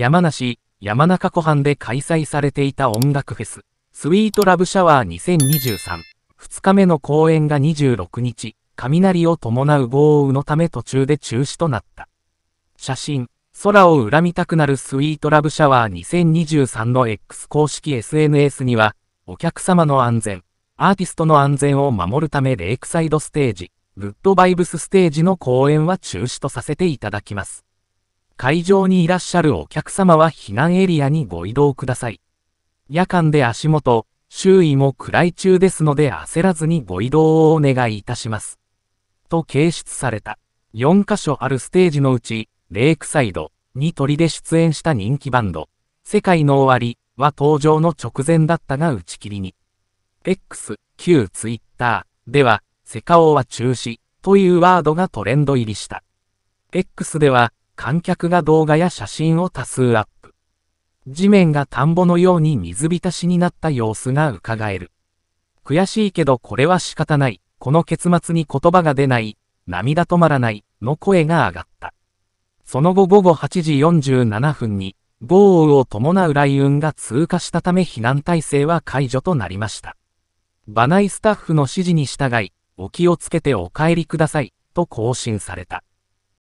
山梨、山中湖畔で開催されていた音楽フェス、スイートラブシャワー2023。2日目の公演が26日、雷を伴う豪雨のため途中で中止となった。写真、空を恨みたくなるスイートラブシャワー2023の X 公式 SNS には、お客様の安全、アーティストの安全を守るためレイクサイドステージ、グッドバイブスステージの公演は中止とさせていただきます。会場にいらっしゃるお客様は避難エリアにご移動ください。夜間で足元、周囲も暗い中ですので焦らずにご移動をお願いいたします。と掲出された。4カ所あるステージのうち、レイクサイドに鳥で出演した人気バンド、世界の終わりは登場の直前だったが打ち切りに。X、旧ツイッターでは、セカオ中止というワードがトレンド入りした。X では、観客が動画や写真を多数アップ。地面が田んぼのように水浸しになった様子が伺える。悔しいけどこれは仕方ない。この結末に言葉が出ない。涙止まらない。の声が上がった。その後午後8時47分に、豪雨を伴う雷雲が通過したため避難体制は解除となりました。場内スタッフの指示に従い、お気をつけてお帰りください、と更新された。